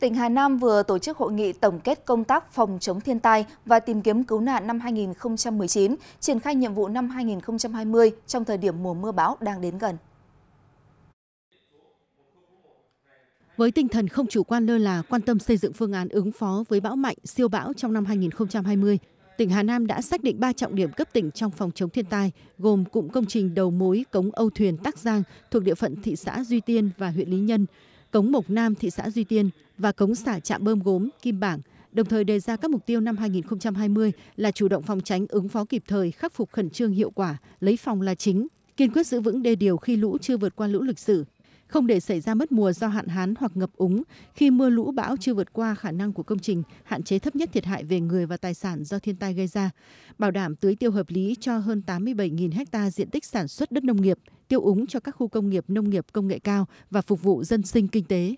Tỉnh Hà Nam vừa tổ chức hội nghị tổng kết công tác phòng chống thiên tai và tìm kiếm cứu nạn năm 2019, triển khai nhiệm vụ năm 2020 trong thời điểm mùa mưa bão đang đến gần. Với tinh thần không chủ quan lơ là, quan tâm xây dựng phương án ứng phó với bão mạnh, siêu bão trong năm 2020, tỉnh Hà Nam đã xác định 3 trọng điểm cấp tỉnh trong phòng chống thiên tai, gồm cụm công trình đầu mối cống Âu Thuyền Tắc Giang thuộc địa phận thị xã Duy Tiên và huyện Lý Nhân, cống mộc nam thị xã duy tiên và cống xả trạm bơm gốm kim bảng đồng thời đề ra các mục tiêu năm 2020 là chủ động phòng tránh ứng phó kịp thời khắc phục khẩn trương hiệu quả lấy phòng là chính kiên quyết giữ vững đê điều khi lũ chưa vượt qua lũ lịch sử không để xảy ra mất mùa do hạn hán hoặc ngập úng khi mưa lũ bão chưa vượt qua khả năng của công trình hạn chế thấp nhất thiệt hại về người và tài sản do thiên tai gây ra bảo đảm tưới tiêu hợp lý cho hơn 87.000 ha diện tích sản xuất đất nông nghiệp tiêu úng cho các khu công nghiệp nông nghiệp công nghệ cao và phục vụ dân sinh kinh tế